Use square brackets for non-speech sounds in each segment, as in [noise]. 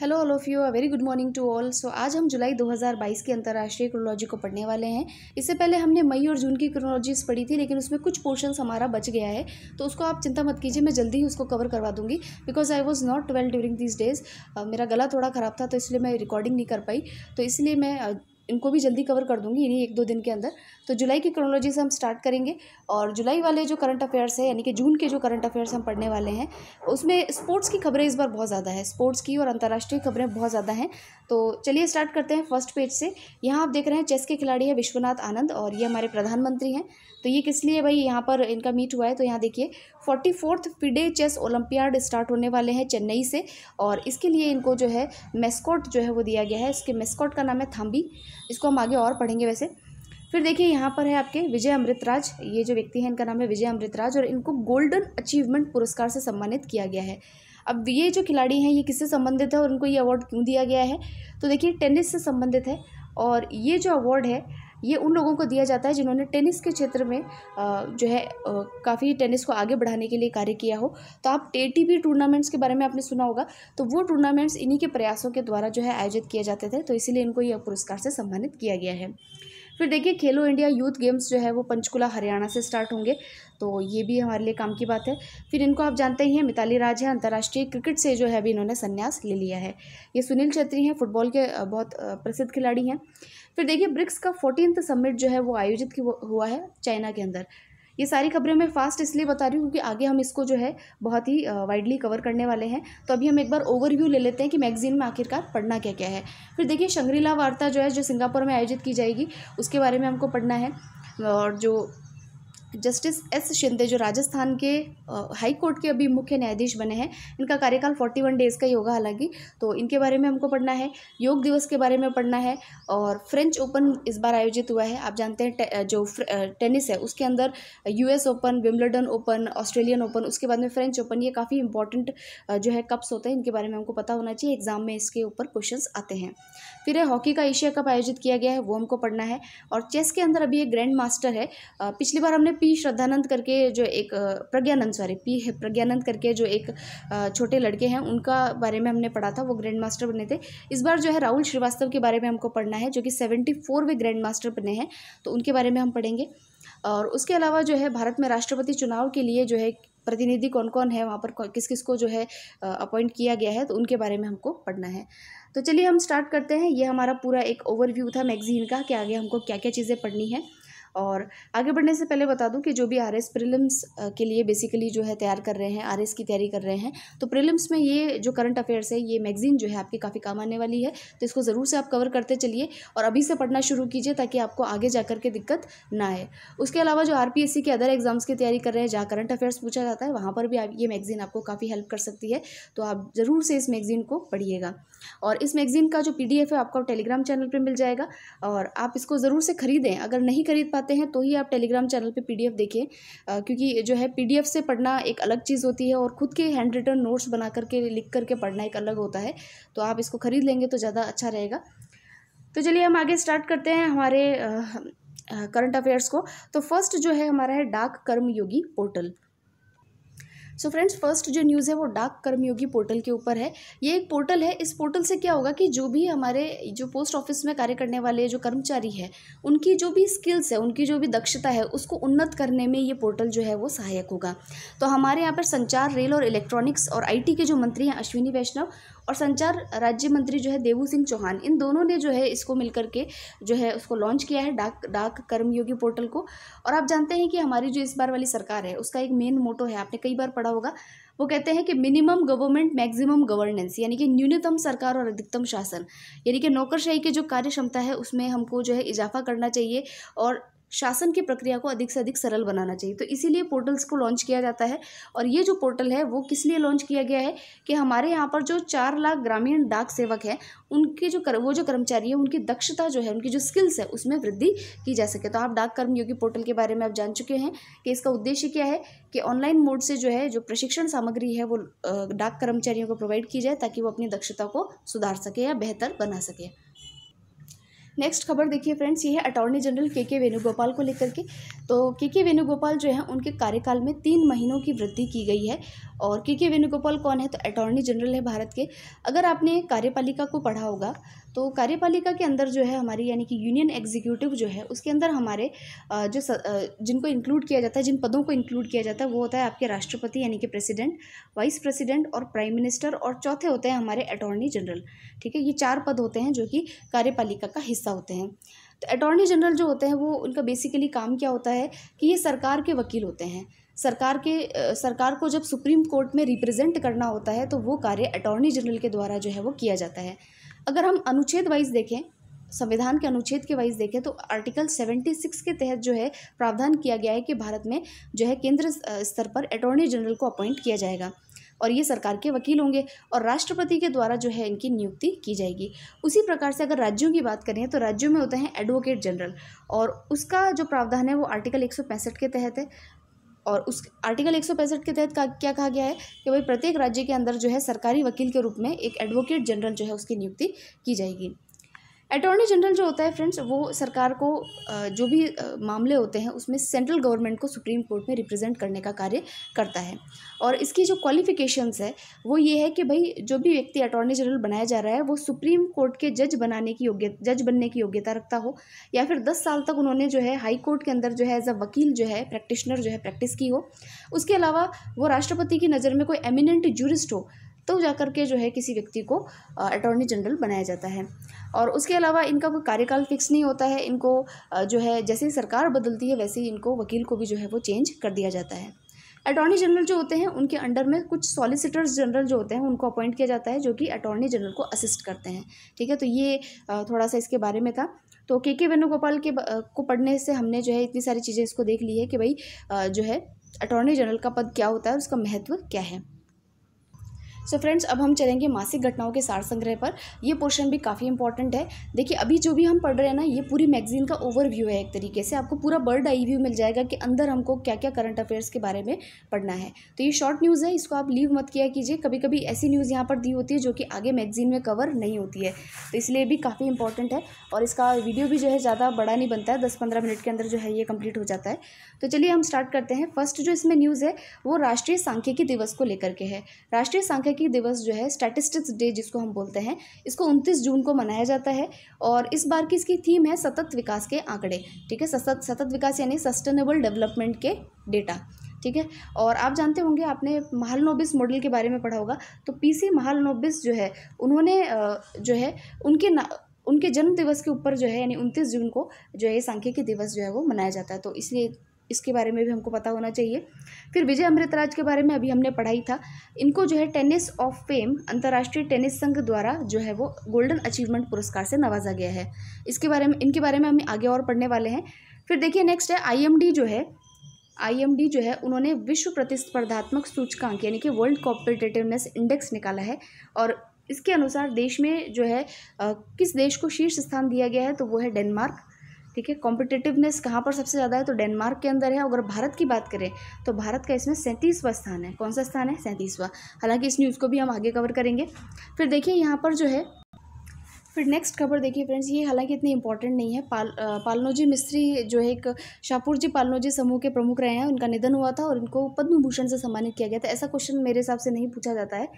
hello all of you a very good morning to all so आज हम जुलाई 2022 की अंतर्राष्ट्रीय क्रोनोलॉजी को पढ़ने वाले हैं इससे पहले हमने मई और जून की क्रोनोलॉजीज पढ़ी थी लेकिन उसमें कुछ पोर्शंस हमारा बच गया है तो उसको आप चिंता मत कीजिए मैं जल्दी ही उसको कवर करवा दूंगी because I was not well during this days मेरा गला थोड़ा ख़राब था तो इसलिए मैं रिकॉर्डिंग नहीं कर पाई तो इसलिए मैं इनको भी जल्दी कवर कर दूंगी इन्हीं एक दो दिन के अंदर तो जुलाई की क्रोनोलॉजी से हम स्टार्ट करेंगे और जुलाई वाले जो करंट अफेयर्स है यानी कि जून के जो करंट अफेयर्स हम पढ़ने वाले हैं उसमें स्पोर्ट्स की खबरें इस बार बहुत ज़्यादा है स्पोर्ट्स की और अंतर्राष्ट्रीय खबरें बहुत ज़्यादा हैं तो चलिए स्टार्ट करते हैं फर्स्ट पेज से यहाँ आप देख रहे हैं चेस के खिलाड़ी है विश्वनाथ आनंद और ये हमारे प्रधानमंत्री हैं तो ये किस लिए भाई यहाँ पर इनका मीट हुआ है तो यहाँ देखिए forty fourth FIDE chess olympiad start होने वाले हैं चेन्नई से और इसके लिए इनको जो है मेस्कॉट जो है वो दिया गया है इसके मेस्कॉट का नाम है थाम्बी इसको हम आगे और पढ़ेंगे वैसे फिर देखिए यहाँ पर है आपके विजय अमृतराज ये जो व्यक्ति हैं इनका नाम है विजय अमृतराज और इनको गोल्डन अचीवमेंट पुरस्कार से सम्मानित किया गया है अब ये जो खिलाड़ी हैं ये किससे संबंधित है और इनको ये अवार्ड क्यों दिया गया है तो देखिए टेनिस से संबंधित है और ये जो अवार्ड है ये उन लोगों को दिया जाता है जिन्होंने टेनिस के क्षेत्र में जो है काफ़ी टेनिस को आगे बढ़ाने के लिए कार्य किया हो तो आप ए टूर्नामेंट्स के बारे में आपने सुना होगा तो वो टूर्नामेंट्स इन्हीं के प्रयासों के द्वारा जो है आयोजित किए जाते थे तो इसीलिए इनको यह पुरस्कार से सम्मानित किया गया है फिर देखिए खेलो इंडिया यूथ गेम्स जो है वो पंचकुला हरियाणा से स्टार्ट होंगे तो ये भी हमारे लिए काम की बात है फिर इनको आप जानते ही हैं मिताली राज है अंतर्राष्ट्रीय क्रिकेट से जो है अभी इन्होंने संन्यास ले लिया है ये सुनील छेत्री हैं फुटबॉल के बहुत प्रसिद्ध खिलाड़ी हैं फिर देखिए ब्रिक्स का फोर्टीन समिट जो है वो आयोजित हुआ है चाइना के अंदर ये सारी खबरें मैं फास्ट इसलिए बता रही हूँ क्योंकि आगे हम इसको जो है बहुत ही वाइडली कवर करने वाले हैं तो अभी हम एक बार ओवरव्यू ले लेते हैं कि मैगजीन में आखिरकार पढ़ना क्या क्या है फिर देखिए शंग्रीला वार्ता जो है जो सिंगापुर में आयोजित की जाएगी उसके बारे में हमको पढ़ना है और जो जस्टिस एस शिंदे जो राजस्थान के हाई कोर्ट के अभी मुख्य न्यायाधीश बने हैं इनका कार्यकाल फोर्टी वन डेज़ का ही होगा हालांकि तो इनके बारे में हमको पढ़ना है योग दिवस के बारे में पढ़ना है और फ्रेंच ओपन इस बार आयोजित हुआ है आप जानते हैं टे, जो टेनिस है उसके अंदर US open Wimbledon open Australian open उसके बाद में फ्रेंच ओपन ये काफ़ी इंपॉर्टेंट जो है कप्स होते हैं इनके बारे में हमको पता होना चाहिए एग्जाम में इसके ऊपर क्वेश्चन आते हैं फिर हॉकी का एशिया कप आयोजित किया गया है वो हमको पढ़ना है और चेस के अंदर अभी एक ग्रैंड मास्टर है पिछली बार हमने पी श्रद्धानंद करके जो एक प्रज्ञानंद सॉरी पी है प्रज्ञानंद करके जो एक छोटे लड़के हैं उनका बारे में हमने पढ़ा था वो ग्रैंड मास्टर बने थे इस बार जो है राहुल श्रीवास्तव के बारे में हमको पढ़ना है जो कि सेवेंटी फोरवे ग्रैंड मास्टर बने हैं तो उनके बारे में हम पढ़ेंगे और उसके अलावा जो है भारत में राष्ट्रपति चुनाव के लिए जो है प्रतिनिधि कौन कौन है वहाँ पर किस किस को जो है अपॉइंट किया गया है तो उनके बारे में हमको पढ़ना है तो चलिए हम स्टार्ट करते हैं ये हमारा पूरा एक ओवरव्यू था मैगजीन का कि आगे हमको क्या क्या चीज़ें पढ़नी है और आगे बढ़ने से पहले बता दूं कि जो भी आर एस प्रिलिम्स के लिए बेसिकली जो है तैयार कर रहे हैं आर एस की तैयारी कर रहे हैं तो प्रीलिम्स में ये जो करंट अफेयर्स है ये मैगजीन जो है आपकी काफ़ी काम आने वाली है तो इसको ज़रूर से आप कवर करते चलिए और अभी से पढ़ना शुरू कीजिए ताकि आपको आगे जा के दिक्कत ना आए उसके अलावा जो आर के अदर एग्जाम्स की तैयारी कर रहे हैं जहाँ करंट अफेयर्स पूछा जाता है वहाँ पर भी आप ये मैगजीन आपको काफ़ी हेल्प कर सकती है तो आप ज़रूर से इस मैगजीन को पढ़िएगा और इस मैगज़ीन का जो पी है आपको टेलीग्राम चैनल पर मिल जाएगा और आप इसको ज़रूर से ख़रीदें अगर नहीं खरीद पाते हैं तो ही आप टेलीग्राम चैनल पर पी देखें क्योंकि जो है पी से पढ़ना एक अलग चीज़ होती है और ख़ुद के हैंड रिटर्न नोट्स बना करके लिख करके पढ़ना एक अलग होता है तो आप इसको ख़रीद लेंगे तो ज़्यादा अच्छा रहेगा तो चलिए हम आगे स्टार्ट करते हैं हमारे करंट अफेयर्स को तो फर्स्ट जो है हमारा है Dak Karma Yogi portal so friends first जो न्यूज़ है वो डाक कर्मयोगी पोर्टल के ऊपर है ये एक पोर्टल है इस पोर्टल से क्या होगा कि जो भी हमारे जो पोस्ट ऑफिस में कार्य करने वाले जो कर्मचारी है उनकी जो भी स्किल्स है उनकी जो भी दक्षता है उसको उन्नत करने में ये पोर्टल जो है वो सहायक होगा तो हमारे यहाँ पर संचार रेल और इलेक्ट्रॉनिक्स और आई के जो मंत्री हैं अश्विनी वैष्णव और संचार राज्य मंत्री जो है देवू सिंह चौहान इन दोनों ने जो है इसको मिलकर के जो है उसको लॉन्च किया है डाक डाक कर्मयोगी पोर्टल को और आप जानते हैं कि हमारी जो इस बार वाली सरकार है उसका एक मेन मोटो है आपने कई बार पढ़ा होगा वो कहते हैं कि मिनिमम गवर्नमेंट मैक्सिमम गवर्नेंस यानी कि न्यूनतम सरकार और अधिकतम शासन यानी कि नौकरशाही की जो कार्य क्षमता है उसमें हमको जो है इजाफा करना चाहिए और शासन की प्रक्रिया को अधिक से अधिक सरल बनाना चाहिए तो इसीलिए पोर्टल्स को लॉन्च किया जाता है और ये जो पोर्टल है वो किस लिए लॉन्च किया गया है कि हमारे यहाँ पर जो चार लाख ग्रामीण डाक सेवक हैं उनके जो कर, वो जो कर्मचारी है उनकी दक्षता जो है उनकी जो स्किल्स है उसमें वृद्धि की जा सके तो आप डाक कर्मयोगी पोर्टल के बारे में आप जान चुके हैं कि इसका उद्देश्य क्या है कि ऑनलाइन मोड से जो है जो प्रशिक्षण सामग्री है वो डाक कर्मचारियों को प्रोवाइड की जाए ताकि वो अपनी दक्षता को सुधार सके या बेहतर बना सके नेक्स्ट खबर देखिए फ्रेंड्स ये है अटॉर्नी जनरल के के वेणुगोपाल को लेकर के तो के के वेणुगोपाल जो है उनके कार्यकाल में तीन महीनों की वृद्धि की गई है और के के वेणुगोपाल कौन है तो अटॉर्नी जनरल है भारत के अगर आपने कार्यपालिका को पढ़ा होगा तो कार्यपालिका के अंदर जो है हमारी यानी कि यूनियन एग्जीक्यूटिव जो है उसके अंदर हमारे जो जिनको इंक्लूड किया जाता है जिन पदों को इंक्लूड किया जाता है वो होता है आपके राष्ट्रपति यानी कि प्रेसिडेंट वाइस प्रेसिडेंट और प्राइम मिनिस्टर और चौथे होते हैं हमारे अटॉर्नी जनरल ठीक है ये चार पद होते हैं जो कि कार्यपालिका का हिस्सा हिस्सा होते हैं तो अटॉर्नी जनरल जो होते हैं वो उनका बेसिकली काम क्या होता है कि ये सरकार के वकील होते हैं सरकार के सरकार को जब सुप्रीम कोर्ट में रिप्रेजेंट करना होता है तो वो कार्य अटॉर्नी जनरल के द्वारा जो है वो किया जाता है अगर हम अनुच्छेद वाइज देखें संविधान के अनुच्छेद के वाइज देखें तो आर्टिकल सेवेंटी सिक्स के तहत जो है प्रावधान किया गया है कि भारत में जो है केंद्र स्तर पर अटॉर्नी जनरल को अपॉइंट किया जाएगा और ये सरकार के वकील होंगे और राष्ट्रपति के द्वारा जो है इनकी नियुक्ति की जाएगी उसी प्रकार से अगर राज्यों की बात करें तो राज्यों में होते हैं एडवोकेट जनरल और उसका जो प्रावधान है वो आर्टिकल एक के तहत है और उस आर्टिकल एक के तहत क्या कहा गया है कि भाई प्रत्येक राज्य के अंदर जो है सरकारी वकील के रूप में एक एडवोकेट जनरल जो है उसकी नियुक्ति की जाएगी अटॉर्नी जनरल जो होता है फ्रेंड्स वो सरकार को जो भी मामले होते हैं उसमें सेंट्रल गवर्नमेंट को सुप्रीम कोर्ट में रिप्रेजेंट करने का कार्य करता है और इसकी जो क्वालिफिकेशंस है वो ये है कि भाई जो भी व्यक्ति अटॉर्नी जनरल बनाया जा रहा है वो सुप्रीम कोर्ट के जज बनाने की योग्य जज बनने की योग्यता रखता हो या फिर दस साल तक उन्होंने जो है हाई कोर्ट के अंदर जो है एज अ वकील जो है प्रैक्टिशनर जो है प्रैक्टिस की हो उसके अलावा वो राष्ट्रपति की नज़र में कोई एमिनेंट जूरिस्ट हो तो जा करके के जो है किसी व्यक्ति को अटॉर्नी जनरल बनाया जाता है और उसके अलावा इनका कोई कार्यकाल फिक्स नहीं होता है इनको जो है जैसे ही सरकार बदलती है वैसे ही इनको वकील को भी जो है वो चेंज कर दिया जाता है अटॉर्नी जनरल जो होते हैं उनके अंडर में कुछ सॉलिसिटर्स जनरल जो होते हैं उनको अपॉइंट किया जाता है जो कि अटॉर्नी जनरल को असिस्ट करते हैं ठीक है तो ये थोड़ा सा इसके बारे में था तो के के वेणुगोपाल के को पढ़ने से हमने जो है इतनी सारी चीज़ें इसको देख ली है कि भाई जो है अटॉर्नी जनरल का पद क्या होता है उसका महत्व क्या है सो so फ्रेंड्स अब हम चलेंगे मासिक घटनाओं के सार संग्रह पर ये पोर्शन भी काफ़ी इंपॉर्टेंट है देखिए अभी जो भी हम पढ़ रहे हैं ना ये पूरी मैगजीन का ओवरव्यू है एक तरीके से आपको पूरा बर्ड आई व्यू मिल जाएगा कि अंदर हमको क्या क्या करंट अफेयर्स के बारे में पढ़ना है तो ये शॉर्ट न्यूज़ है इसको आप लीव मत किया कीजिए कभी कभी ऐसी न्यूज़ यहाँ पर दी होती है जो कि आगे मैगजीन में कवर नहीं होती है तो इसलिए भी काफ़ी इंपॉर्टेंट है और इसका वीडियो भी जो है ज़्यादा बड़ा नहीं बनता है दस पंद्रह मिनट के अंदर जो है ये कम्प्लीट हो जाता है तो चलिए हम स्टार्ट करते हैं फर्स्ट जो इसमें न्यूज़ है वो राष्ट्रीय सांख्यिकी दिवस को लेकर के है राष्ट्रीय सांख्यिकी तकनीकी दिवस जो है स्टैटिस्टिक्स डे जिसको हम बोलते हैं इसको 29 जून को मनाया जाता है और इस बार की इसकी थीम है सतत विकास के आंकड़े ठीक है सतत सतत विकास यानी सस्टेनेबल डेवलपमेंट के डेटा ठीक है और आप जानते होंगे आपने महालनोबिस मॉडल के बारे में पढ़ा होगा तो पीसी महालनोबिस जो है उन्होंने जो है उनके ना उनके जन्म दिवस के ऊपर जो है यानी 29 जून को जो है सांख्यिकी दिवस जो है वो मनाया जाता है तो इसलिए इसके बारे में भी हमको पता होना चाहिए फिर विजय अमृतराज के बारे में अभी हमने पढ़ाई था इनको जो है टेनिस ऑफ फेम अंतर्राष्ट्रीय टेनिस संघ द्वारा जो है वो गोल्डन अचीवमेंट पुरस्कार से नवाजा गया है इसके बारे में इनके बारे में हम आगे और पढ़ने वाले हैं फिर देखिए नेक्स्ट है आई जो है आई जो है उन्होंने विश्व प्रतिस्पर्धात्मक सूचकांक यानी कि वर्ल्ड कॉम्पिटेटिवनेस इंडेक्स निकाला है और इसके अनुसार देश में जो है किस देश को शीर्ष स्थान दिया गया है तो वो है डेनमार्क ठीक है कॉम्पिटेटिवनेस कहाँ पर सबसे ज़्यादा है तो डेनमार्क के अंदर है अगर भारत की बात करें तो भारत का इसमें सैंतीसवां स्थान है कौन सा स्थान है सैंतीसवां हालांकि इस न्यूज़ को भी हम आगे कवर करेंगे फिर देखिए यहाँ पर जो है फिर नेक्स्ट खबर देखिए फ्रेंड्स ये हालांकि इतनी इंपॉर्टेंट नहीं है पाल पालनोजी मिस्त्री जो है एक शाहपुर जी पालनोजी समूह के प्रमुख रहे हैं उनका निधन हुआ था और इनको पद्म भूषण से सम्मानित किया गया था ऐसा क्वेश्चन मेरे हिसाब से नहीं पूछा जाता है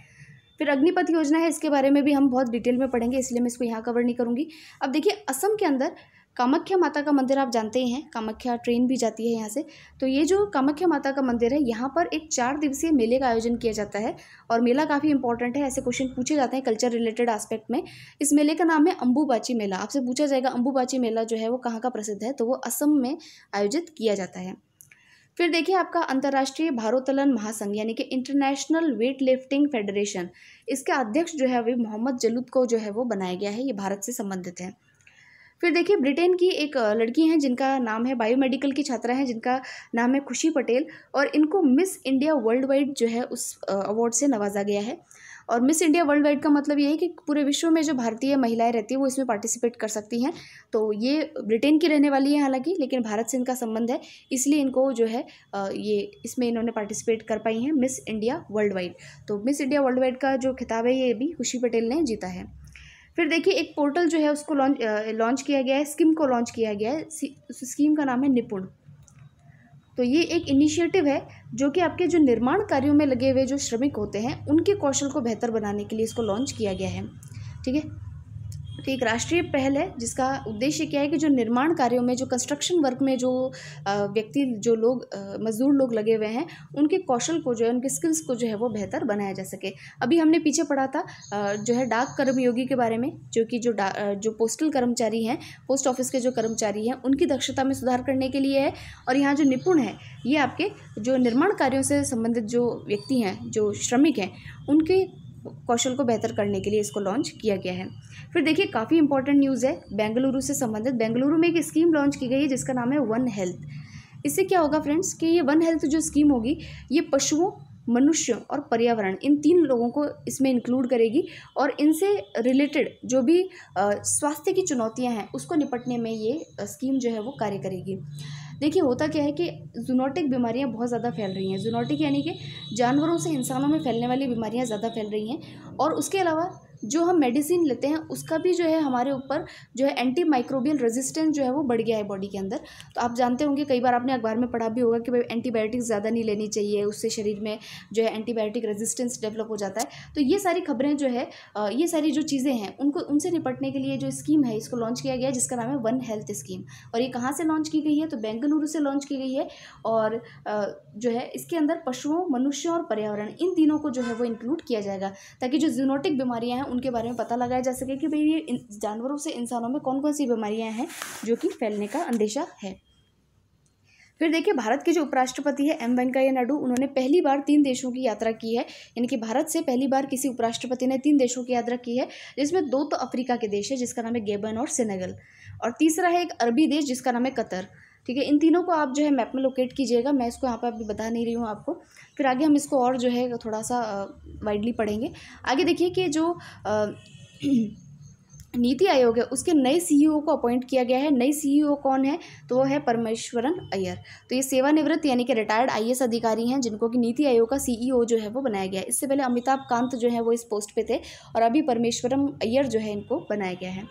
फिर अग्निपथ योजना है इसके बारे में भी हम बहुत डिटेल में पढ़ेंगे इसलिए मैं इसको यहाँ कवर नहीं करूँगी अब देखिए असम के अंदर कामाख्या माता का मंदिर आप जानते ही हैं कामाख्या ट्रेन भी जाती है यहाँ से तो ये जो कामाख्या माता का मंदिर है यहाँ पर एक चार दिवसीय मेले का आयोजन किया जाता है और मेला काफ़ी इंपॉर्टेंट है ऐसे क्वेश्चन पूछे जाते हैं कल्चर रिलेटेड आस्पेक्ट में इस मेले का नाम है अम्बूबाची मेला आपसे पूछा जाएगा अम्बूबाची मेला जो है वो कहाँ का प्रसिद्ध है तो वो असम में आयोजित किया जाता है फिर देखिए आपका अंतर्राष्ट्रीय भारोत्तोलन महासंघ यानी कि इंटरनेशनल वेट लिफ्टिंग फेडरेशन इसके अध्यक्ष जो है अभी मोहम्मद जलूद को जो है वो बनाया गया है ये भारत से संबंधित है फिर देखिए ब्रिटेन की एक लड़की हैं जिनका नाम है बायोमेडिकल की छात्रा हैं जिनका नाम है खुशी पटेल और इनको मिस इंडिया वर्ल्ड वाइड जो है उस अवार्ड से नवाजा गया है और मिस इंडिया वर्ल्ड वाइड का मतलब ये है कि पूरे विश्व में जो भारतीय महिलाएं रहती हैं वो इसमें पार्टिसिपेट कर सकती हैं तो ये ब्रिटेन की रहने वाली है हालांकि लेकिन भारत से इनका संबंध है इसलिए इनको जो है ये इसमें इन्होंने पार्टिसिपेट कर पाई हैं मिस इंडिया वर्ल्ड वाइड तो मिस इंडिया वर्ल्ड वाइड का जो खिताब है ये भी खुशी पटेल ने जीता है फिर देखिए एक पोर्टल जो है उसको लॉन्च लॉन्च किया गया है स्कीम को लॉन्च किया गया है स्कीम का नाम है निपुण तो ये एक इनिशिएटिव है जो कि आपके जो निर्माण कार्यों में लगे हुए जो श्रमिक होते हैं उनके कौशल को बेहतर बनाने के लिए इसको लॉन्च किया गया है ठीक है तो एक राष्ट्रीय पहल है जिसका उद्देश्य क्या है कि जो निर्माण कार्यों में जो कंस्ट्रक्शन वर्क में जो व्यक्ति जो लोग मजदूर लोग लगे हुए हैं उनके कौशल को जो है उनके स्किल्स को जो है वो बेहतर बनाया जा सके अभी हमने पीछे पढ़ा था जो है डाक कर्मयोगी के बारे में जो कि जो जो पोस्टल कर्मचारी हैं पोस्ट ऑफिस के जो कर्मचारी हैं उनकी दक्षता में सुधार करने के लिए है और यहाँ जो निपुण है ये आपके जो निर्माण कार्यों से संबंधित जो व्यक्ति हैं जो श्रमिक हैं उनके कौशल को बेहतर करने के लिए इसको लॉन्च किया गया है फिर देखिए काफ़ी इंपॉर्टेंट न्यूज़ है बेंगलुरु से संबंधित बेंगलुरु में एक स्कीम लॉन्च की गई है जिसका नाम है वन हेल्थ इससे क्या होगा फ्रेंड्स कि ये वन हेल्थ जो स्कीम होगी ये पशुओं मनुष्य और पर्यावरण इन तीन लोगों को इसमें इंक्लूड करेगी और इनसे रिलेटेड जो भी स्वास्थ्य की चुनौतियां हैं उसको निपटने में ये स्कीम जो है वो कार्य करेगी देखिए होता क्या है कि जूनोटिक बीमारियाँ बहुत ज़्यादा फैल रही हैं जूनोटिक यानी कि जानवरों से इंसानों में फैलने वाली बीमारियाँ ज़्यादा फैल रही हैं और उसके अलावा जो हम मेडिसिन लेते हैं उसका भी जो है हमारे ऊपर जो है एंटी माइक्रोबियल रेजिस्टेंस जो है वो बढ़ गया है बॉडी के अंदर तो आप जानते होंगे कई बार आपने अखबार में पढ़ा भी होगा कि भाई एंटीबायोटिक्स ज़्यादा नहीं लेनी चाहिए उससे शरीर में जो है एंटीबायोटिक रेजिस्टेंस डेवलप हो जाता है तो ये सारी खबरें जो है ये सारी जो चीज़ें हैं उनको उनसे निपटने के लिए जो स्कीम है इसको लॉन्च किया गया है जिसका नाम है वन हेल्थ स्कीम और ये कहाँ से लॉन्च की गई है तो बेंगलुरु से लॉन्च की गई है और जो है इसके अंदर पशुओं मनुष्यों और पर्यावरण इन तीनों को जो है वो इंक्लूड किया जाएगा ताकि जो जूनोटिक बीमारियाँ हैं उनके बारे में पता लगाया जा सके कि भाई ये जानवरों से इंसानों में कौन कौन सी बीमारियाँ हैं जो कि फैलने का अंदेशा है फिर देखिए भारत के जो उपराष्ट्रपति है एम वेंकैया नायडू उन्होंने पहली बार तीन देशों की यात्रा की है यानी कि भारत से पहली बार किसी उपराष्ट्रपति ने तीन देशों की यात्रा की है जिसमें दो तो अफ्रीका के देश है जिसका नाम है गेबन और सेनेगल और तीसरा है एक अरबी देश जिसका नाम है कतर ठीक है इन तीनों को आप जो है मैप में लोकेट कीजिएगा मैं इसको यहाँ पर अभी बता नहीं रही हूँ आपको फिर आगे हम इसको और जो है थोड़ा सा वाइडली पढ़ेंगे आगे देखिए कि जो [clears throat] नीति आयोग है उसके नए सीईओ e को अपॉइंट किया गया है नई सीईओ e कौन है तो वो है परमेश्वरन अय्यर तो ये सेवानिवृत्त यानी कि रिटायर्ड आई अधिकारी हैं जिनको कि नीति आयोग का सीईओ e जो है वो बनाया गया है इससे पहले अमिताभ कांत जो है वो इस पोस्ट पे थे और अभी परमेश्वरम अय्यर जो है इनको बनाया गया है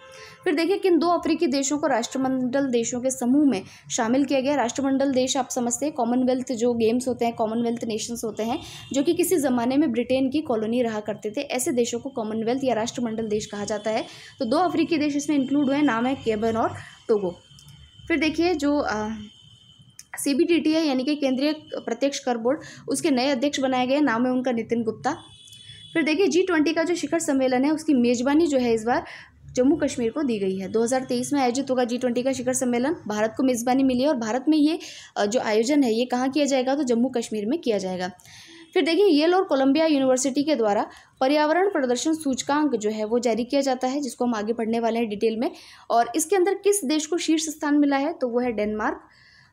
फिर देखिए किन दो अफ्रीकी देशों को राष्ट्रमंडल देशों के समूह में शामिल किया गया राष्ट्रमंडल देश आप समझते हैं कॉमनवेल्थ जो गेम्स होते हैं कॉमनवेल्थ नेशंस होते हैं जो कि किसी ज़माने में ब्रिटेन की कॉलोनी रहा करते थे ऐसे देशों को कॉमनवेल्थ या राष्ट्रमंडल देश कहा जाता है तो दो अफ्रीकी देश इसमें इंक्लूड हुए नाम है केबन और टोगो फिर देखिए जो सी बी टी टी है यानी कि केंद्रीय प्रत्यक्ष कर बोर्ड उसके नए अध्यक्ष बनाए गए नाम है उनका नितिन गुप्ता फिर देखिए जी ट्वेंटी का जो शिखर सम्मेलन है उसकी मेजबानी जो है इस बार जम्मू कश्मीर को दी गई है 2023 में आयोजित होगा जी ट्वेंटी का शिखर सम्मेलन भारत को मेज़बानी मिली है और भारत में ये जो आयोजन है ये कहाँ किया जाएगा तो जम्मू कश्मीर में किया जाएगा फिर देखिए येल और कोलंबिया यूनिवर्सिटी के द्वारा पर्यावरण प्रदर्शन सूचकांक जो है वो जारी किया जाता है जिसको हम आगे पढ़ने वाले हैं डिटेल में और इसके अंदर किस देश को शीर्ष स्थान मिला है तो वो है डेनमार्क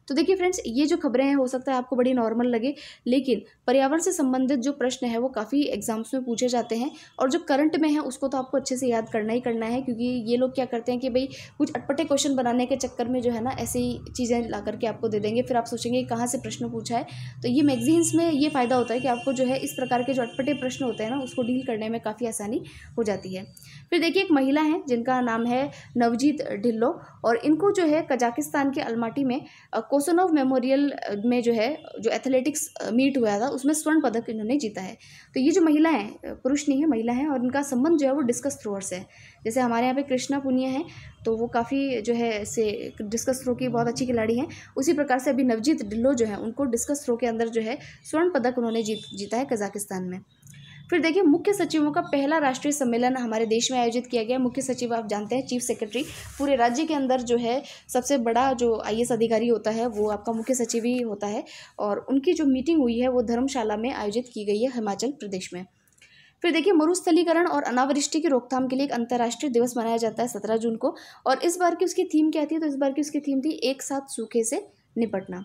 तो देखिए फ्रेंड्स ये जो खबरें हैं हो सकता है आपको बड़ी नॉर्मल लगे लेकिन पर्यावरण से संबंधित जो प्रश्न है वो काफ़ी एग्जाम्स में पूछे जाते हैं और जो करंट में है उसको तो आपको अच्छे से याद करना ही करना है क्योंकि ये लोग क्या करते हैं कि भाई कुछ अटपटे क्वेश्चन बनाने के चक्कर में जो है ना ऐसी चीज़ें ला करके आपको दे देंगे फिर आप सोचेंगे कहाँ से प्रश्न पूछा है तो ये मैगजीन्स में ये फ़ायदा होता है कि आपको जो है इस प्रकार के जो अटपटे प्रश्न होते हैं ना उसको डील करने में काफ़ी आसानी हो जाती है फिर देखिए एक महिला है जिनका नाम है नवजीत ढिल्लो और इनको जो है कजाकिस्तान के अलमाटी में कोसनोव मेमोरियल uh, में जो है जो एथलेटिक्स मीट uh, हुआ था उसमें स्वर्ण पदक इन्होंने जीता है तो ये जो महिला हैं uh, पुरुष नहीं है महिला हैं और इनका संबंध जो है वो डिस्कस थ्रोअर्स है जैसे हमारे यहाँ पे कृष्णा पुनिया हैं तो वो काफ़ी जो है से डिस्कस थ्रो की बहुत अच्छी खिलाड़ी हैं उसी प्रकार से अभी नवजीत ढिल्लो जो है उनको डिस्कस थ्रो के अंदर जो है स्वर्ण पदक उन्होंने जीत जीता है कजाकिस्तान में फिर देखिए मुख्य सचिवों का पहला राष्ट्रीय सम्मेलन हमारे देश में आयोजित किया गया मुख्य सचिव आप जानते हैं चीफ सेक्रेटरी पूरे राज्य के अंदर जो है सबसे बड़ा जो आई अधिकारी होता है वो आपका मुख्य सचिव ही होता है और उनकी जो मीटिंग हुई है वो धर्मशाला में आयोजित की गई है हिमाचल प्रदेश में फिर देखिए मरुस्थलीकरण और अनावृष्टि की रोकथाम के लिए एक अंतर्राष्ट्रीय दिवस मनाया जाता है सत्रह जून को और इस बार की उसकी थीम क्या थी तो इस बार की उसकी थीम थी एक साथ सूखे से निपटना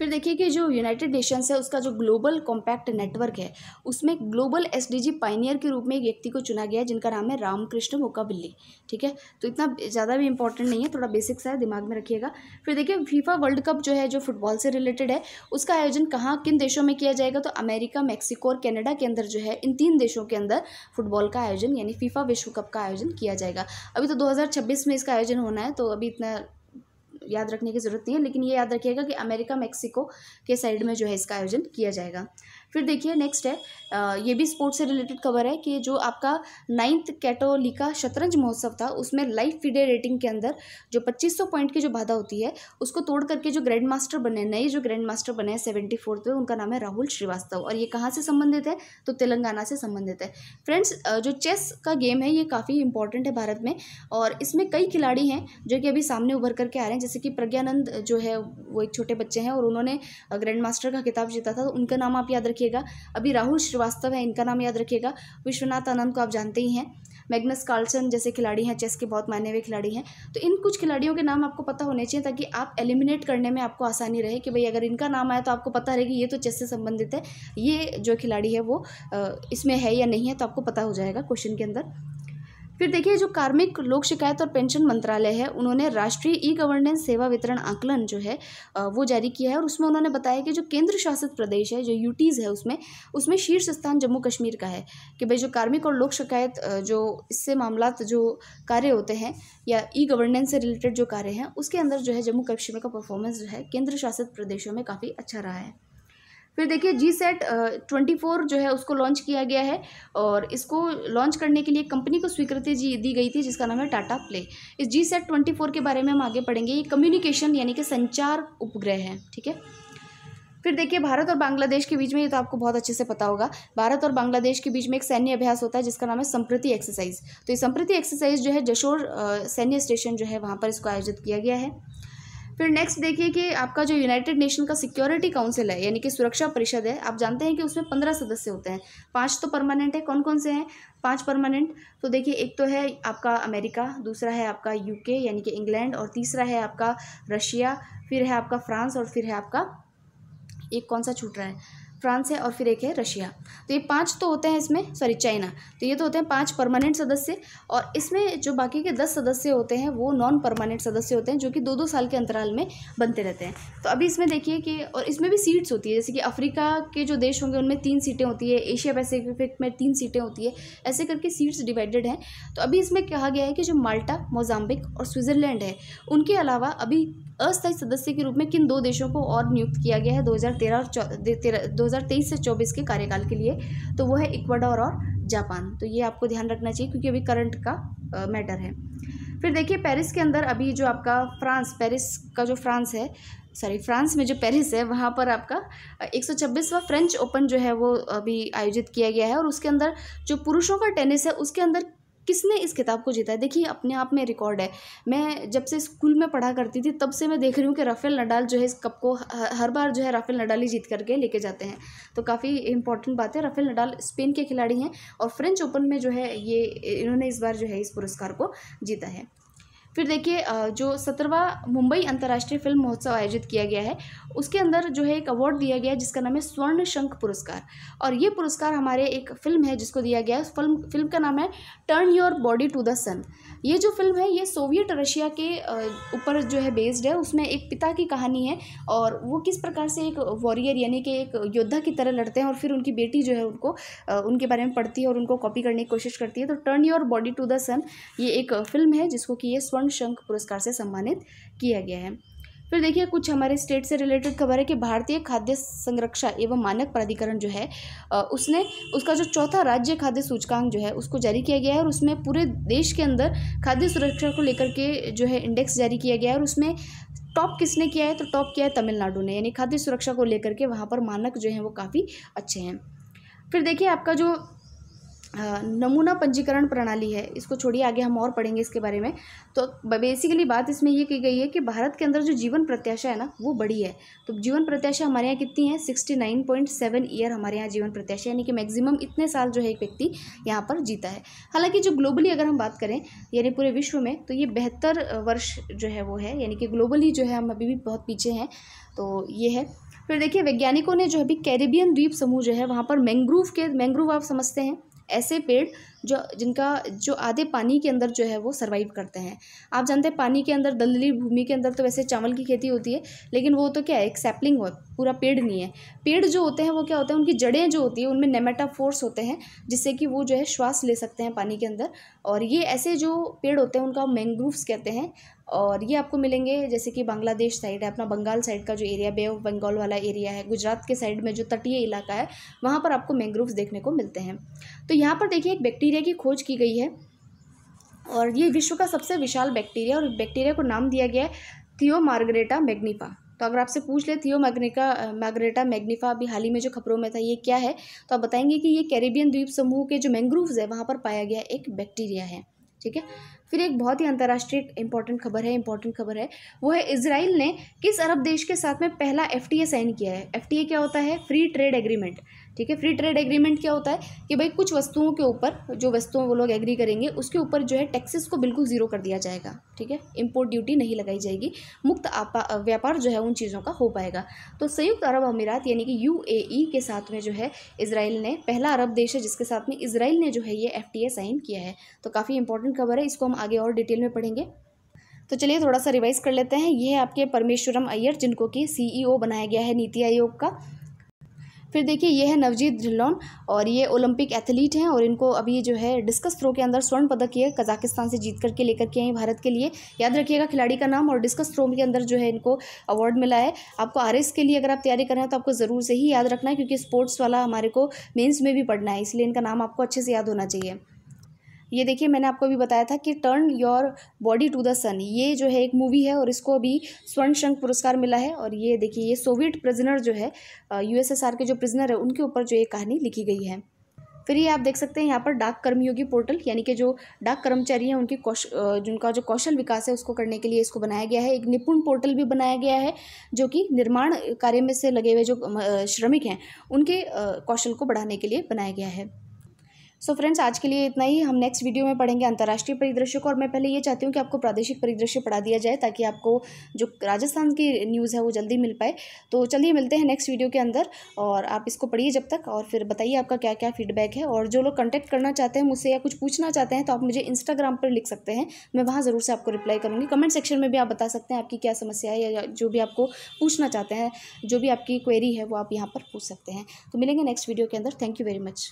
फिर देखिए कि जो यूनाइटेड नेशंस है उसका जो ग्लोबल कॉम्पैक्ट नेटवर्क है उसमें ग्लोबल एसडीजी पाइनियर के रूप में एक व्यक्ति को चुना गया है जिनका नाम है रामकृष्ण मोकाबिल्ली ठीक है तो इतना ज़्यादा भी इंपॉर्टेंट नहीं है थोड़ा बेसिक सा है दिमाग में रखिएगा फिर देखिए फीफा वर्ल्ड कप जो है जो फुटबॉल से रिलेटेड है उसका आयोजन कहाँ किन देशों में किया जाएगा तो अमेरिका मैक्सिको और कैनेडा के अंदर जो है इन तीन देशों के अंदर फुटबॉल का आयोजन यानी फीफा विश्व कप का आयोजन किया जाएगा अभी तो दो में इसका आयोजन होना है तो अभी इतना याद रखने की ज़रूरत नहीं है लेकिन ये याद रखिएगा कि अमेरिका मैक्सिको के साइड में जो है इसका आयोजन किया जाएगा फिर देखिए नेक्स्ट है आ, ये भी स्पोर्ट्स से रिलेटेड खबर है कि जो आपका नाइन्थ कैटोलिका शतरंज महोत्सव था उसमें लाइफ फीडे रेटिंग के अंदर जो 2500 पॉइंट की जो बाधा होती है उसको तोड़ करके जो ग्रैंड मास्टर बने नए जो ग्रैंड मास्टर बने हैं सेवेंटी फोर्थ पर उनका नाम है राहुल श्रीवास्तव और ये कहाँ से संबंधित है तो तेलंगाना से संबंधित है फ्रेंड्स जो चेस का गेम है ये काफ़ी इंपॉर्टेंट है भारत में और इसमें कई खिलाड़ी हैं जो कि अभी सामने उभर करके आ रहे हैं जैसे कि प्रज्ञानंद जो है वो एक छोटे बच्चे हैं और उन्होंने ग्रैंड मास्टर का किताब जीता था तो उनका नाम आप याद रखिए रखिएगा अभी राहुल श्रीवास्तव है इनका नाम याद रखिएगा विश्वनाथ आनंद को आप जानते ही हैं मैग्नस कार्लसन जैसे खिलाड़ी हैं चेस के बहुत मान्य हुए खिलाड़ी हैं तो इन कुछ खिलाड़ियों के नाम आपको पता होने चाहिए ताकि आप एलिमिनेट करने में आपको आसानी रहे कि भाई अगर इनका नाम आया तो आपको पता रहे कि ये तो चेस से संबंधित है ये जो खिलाड़ी है वो इसमें है या नहीं है तो आपको पता हो जाएगा क्वेश्चन के अंदर फिर देखिए जो कार्मिक लोक शिकायत और पेंशन मंत्रालय है उन्होंने राष्ट्रीय ई गवर्नेंस सेवा वितरण आकलन जो है वो जारी किया है और उसमें उन्होंने बताया कि जो केंद्र शासित प्रदेश है जो यूटीज़ है उसमें उसमें शीर्ष स्थान जम्मू कश्मीर का है कि भाई जो कार्मिक और लोक शिकायत जो इससे मामला जो कार्य होते हैं या ई गवर्नेंस से रिलेटेड जो कार्य हैं उसके अंदर जो है जम्मू कश्मीर का परफॉर्मेंस जो है केंद्र शासित प्रदेशों में काफ़ी अच्छा रहा है फिर देखिए जी सेट ट्वेंटी फोर जो है उसको लॉन्च किया गया है और इसको लॉन्च करने के लिए कंपनी को स्वीकृति जी दी गई थी जिसका नाम है टाटा प्ले इस जी सेट ट्वेंटी फोर के बारे में हम आगे पढ़ेंगे ये कम्युनिकेशन यानी कि संचार उपग्रह है ठीक है फिर देखिए भारत और बांग्लादेश के बीच में ये तो आपको बहुत अच्छे से पता होगा भारत और बांग्लादेश के बीच में एक सैन्य अभ्यास होता है जिसका नाम है संप्रति एक्सरसाइज तो ये संप्रति एक्सरसाइज जो है जशोर सैन्य स्टेशन जो है वहाँ पर इसको आयोजित किया गया है फिर नेक्स्ट देखिए कि आपका जो यूनाइटेड नेशन का सिक्योरिटी काउंसिल है यानी कि सुरक्षा परिषद है आप जानते हैं कि उसमें पंद्रह सदस्य होते हैं पाँच तो परमानेंट है कौन कौन से हैं पांच परमानेंट तो देखिए एक तो है आपका अमेरिका दूसरा है आपका यूके यानी कि इंग्लैंड और तीसरा है आपका रशिया फिर है आपका फ्रांस और फिर है आपका एक कौन सा छूट रहा है फ्रांस है और फिर एक है रशिया तो ये पाँच तो होते हैं इसमें सॉरी चाइना तो ये तो होते हैं पाँच परमानेंट सदस्य और इसमें जो बाकी के दस सदस्य होते हैं वो नॉन परमानेंट सदस्य होते हैं जो कि दो दो साल के अंतराल में बनते रहते हैं तो अभी इसमें देखिए कि और इसमें भी सीट्स होती है जैसे कि अफ्रीका के जो देश होंगे उनमें तीन सीटें होती है एशिया पैसिफिक में तीन सीटें होती है ऐसे करके सीट्स डिवाइडेड हैं तो अभी इसमें कहा गया है कि जो माल्टा मोजाम्बिक और स्विट्ज़रलैंड है उनके अलावा अभी अस्थायी सदस्य के रूप में किन दो देशों को और नियुक्त किया गया है तेरह और तेरह दो 2023 से 24 के कार्यकाल के लिए तो वो है इक्वाडोर और जापान तो ये आपको ध्यान रखना चाहिए क्योंकि अभी करंट का मैटर है फिर देखिए पेरिस के अंदर अभी जो आपका फ्रांस पेरिस का जो फ्रांस है सॉरी फ्रांस में जो पेरिस है वहाँ पर आपका एक सौ फ्रेंच ओपन जो है वो अभी आयोजित किया गया है और उसके अंदर जो पुरुषों का टेनिस है उसके अंदर किसने इस किताब को जीता है देखिए अपने आप में रिकॉर्ड है मैं जब से स्कूल में पढ़ा करती थी तब से मैं देख रही हूँ कि राफेल नडाल जो है इस कप को हर बार जो है राफेल नडाल ही जीत करके लेके जाते हैं तो काफ़ी इंपॉर्टेंट बात है राफेल नडाल स्पेन के खिलाड़ी हैं और फ्रेंच ओपन में जो है ये इन्होंने इस बार जो है इस पुरस्कार को जीता है फिर देखिए जो सत्रहवा मुंबई अंतर्राष्ट्रीय फिल्म महोत्सव आयोजित किया गया है उसके अंदर जो है एक अवार्ड दिया गया है जिसका नाम है स्वर्ण शंख पुरस्कार और ये पुरस्कार हमारे एक फिल्म है जिसको दिया गया है फिल्म फिल्म का नाम है turn your body to the sun ये जो फिल्म है ये सोवियत रशिया के ऊपर जो है बेस्ड है उसमें एक पिता की कहानी है और वो किस प्रकार से एक वॉरियर यानी कि एक योद्धा की तरह लड़ते हैं और फिर उनकी बेटी जो है उनको उनके बारे में पढ़ती है और उनको कॉपी करने की कोशिश करती है तो turn your body to the sun ये एक फिल्म है जिसको कि ये स्वर्ण स्वर्ण शंख पुरस्कार से सम्मानित किया गया है फिर देखिए कुछ हमारे स्टेट से रिलेटेड खबर है कि भारतीय खाद्य संरक्षा एवं मानक प्राधिकरण जो है उसने उसका जो चौथा राज्य खाद्य सूचकांक जो है उसको जारी किया गया है और उसमें पूरे देश के अंदर खाद्य सुरक्षा को लेकर के जो है इंडेक्स जारी किया गया है और उसमें टॉप किसने किया है तो टॉप किया है तमिलनाडु ने यानी खाद्य सुरक्षा को लेकर के वहाँ पर मानक जो है वो काफ़ी अच्छे हैं फिर देखिए आपका जो नमूना पंजीकरण प्रणाली है इसको छोड़िए आगे हम और पढ़ेंगे इसके बारे में तो बेसिकली बात इसमें ये की गई है कि भारत के अंदर जो जीवन प्रत्याशा है ना वो बड़ी है तो जीवन प्रत्याशा हमारे यहाँ कितनी है sixty nine point seven year हमारे यहाँ जीवन प्रत्याशा यानी कि मैक्सिमम इतने साल जो है एक व्यक्ति यहाँ पर जीता है हालांकि जो ग्लोबली अगर हम बात करें यानी पूरे विश्व में तो ये बेहतर वर्ष जो है वो है यानी कि ग्लोबली जो है हम अभी भी बहुत पीछे हैं तो ये है फिर देखिए वैज्ञानिकों ने जो अभी कैरेबियन द्वीप समूह जो है वहाँ पर मैंग्रोव के मैंग्रोव आप समझते हैं ऐसे पेड़ जो जिनका जो आधे पानी के अंदर जो है वो सर्वाइव करते हैं आप जानते हैं पानी के अंदर दलदली भूमि के अंदर तो वैसे चावल की खेती होती है लेकिन वो तो क्या है एक सैपलिंग हो पूरा पेड़ नहीं है पेड़ जो होते हैं वो क्या होते हैं उनकी जड़ें जो होती है उनमें नेमेटाफोर्स होते हैं जिससे कि वो जो है श्वास ले सकते हैं पानी के अंदर और ये ऐसे जो पेड़ होते हैं उनका मैंग्रूव्स कहते हैं और ये आपको मिलेंगे जैसे कि बांग्लादेश साइड है अपना बंगाल साइड का जो एरिया बे ऑफ बंगाल वाला एरिया है गुजरात के साइड में जो तटीय इलाका है वहाँ पर आपको मैंग्रोव्स देखने को मिलते हैं तो यहाँ पर देखिए एक बैक्टीरिया की खोज की गई है और ये विश्व का सबसे विशाल बैक्टीरिया और बैक्टीरिया को नाम दिया गया है थियो मार्गरेटा मैग्निफा तो अगर आपसे पूछ ले थियो मैग्निका मैग्रेटा मैग्निफा अभी हाल ही में जो खबरों में था ये क्या है तो आप बताएंगे कि ये कैरेबियन द्वीप समूह के जो मैंग्रोव्स है वहाँ पर पाया गया एक बैक्टीरिया है ठीक है फिर एक बहुत ही अंतर्राष्ट्रीय इंपॉर्टेंट खबर है इंपॉर्टेंट खबर है वो है इसराइल ने किस अरब देश के साथ में पहला एफ साइन किया है एफ क्या होता है फ्री ट्रेड एग्रीमेंट ठीक है फ्री ट्रेड एग्रीमेंट क्या होता है कि भाई कुछ वस्तुओं के ऊपर जो वस्तुओं वो लोग एग्री करेंगे उसके ऊपर जो है टैक्सेस को बिल्कुल ज़ीरो कर दिया जाएगा ठीक है इम्पोर्ट ड्यूटी नहीं लगाई जाएगी मुक्त व्यापार जो है उन चीज़ों का हो पाएगा तो संयुक्त अरब अमीरात यानी कि यू e के साथ में जो है इसराइल ने पहला अरब देश है जिसके साथ में इसराइल ने जो है ये एफ साइन किया है तो काफ़ी इंपॉर्टेंट खबर है इसको हम आगे और डिटेल में पढ़ेंगे तो चलिए थोड़ा सा रिवाइज कर लेते हैं ये है आपके परमेश्वरम अय्यर जिनको कि सीईओ e बनाया गया है नीति आयोग का फिर देखिए ये है नवजीत ढिल्लोन और ये ओलंपिक एथलीट हैं और इनको अभी जो है डिस्कस थ्रो के अंदर स्वर्ण पदक ये कजाकिस्तान से जीत करके लेकर के आए भारत के लिए याद रखिएगा खिलाड़ी का नाम और डिस्कस थ्रो के अंदर जो है इनको अवार्ड मिला है आपको आर के लिए अगर आप तैयारी कर रहे हैं तो आपको ज़रूर से ही याद रखना है क्योंकि स्पोर्ट्स वाला हमारे को मेन्स में भी पढ़ना है इसलिए इनका नाम आपको अच्छे से याद होना चाहिए ये देखिए मैंने आपको अभी बताया था कि turn your body to the sun ये जो है एक मूवी है और इसको अभी स्वर्ण शंख पुरस्कार मिला है और ये देखिए ये सोवियत प्रिजनर जो है यूएसएसआर के जो प्रिजनर है उनके ऊपर जो ये कहानी लिखी गई है फिर ये आप देख सकते हैं यहाँ पर डाक कर्मयोगी पोर्टल यानी कि जो डाक कर्मचारी हैं उनकी कौश जिनका जो कौशल विकास है उसको करने के लिए इसको बनाया गया है एक निपुण पोर्टल भी बनाया गया है जो कि निर्माण कार्य में से लगे हुए जो श्रमिक हैं उनके कौशल को बढ़ाने के लिए बनाया गया है सो so फ्रेंड्स आज के लिए इतना ही हम नेक्स्ट वीडियो में पढ़ेंगे अंतर्राष्ट्रीय परिदृश्य को और मैं पहले ये चाहती हूँ कि आपको प्रादेशिक परिदृश्य पढ़ा दिया जाए ताकि आपको जो राजस्थान की न्यूज़ है वो जल्दी मिल पाए तो चलिए मिलते हैं नेक्स्ट वीडियो के अंदर और आप इसको पढ़िए जब तक और फिर बताइए आपका क्या क्या फीडबैक है और जो लोग कॉन्टैक्ट करना चाहते हैं मुझसे या कुछ पूछना चाहते हैं तो आप मुझे इंस्टाग्राम पर लिख सकते हैं मैं वहाँ ज़रूर से आपको रिप्लाई करूँगी कमेंट सेक्शन में भी आप बता सकते हैं आपकी क्या समस्या है या जो भी आपको पूछना चाहते हैं जो भी आपकी क्वेरी है वो आप यहाँ पर पूछ सकते हैं तो मिलेंगे नेक्स्ट वीडियो के अंदर थैंक यू वेरी मच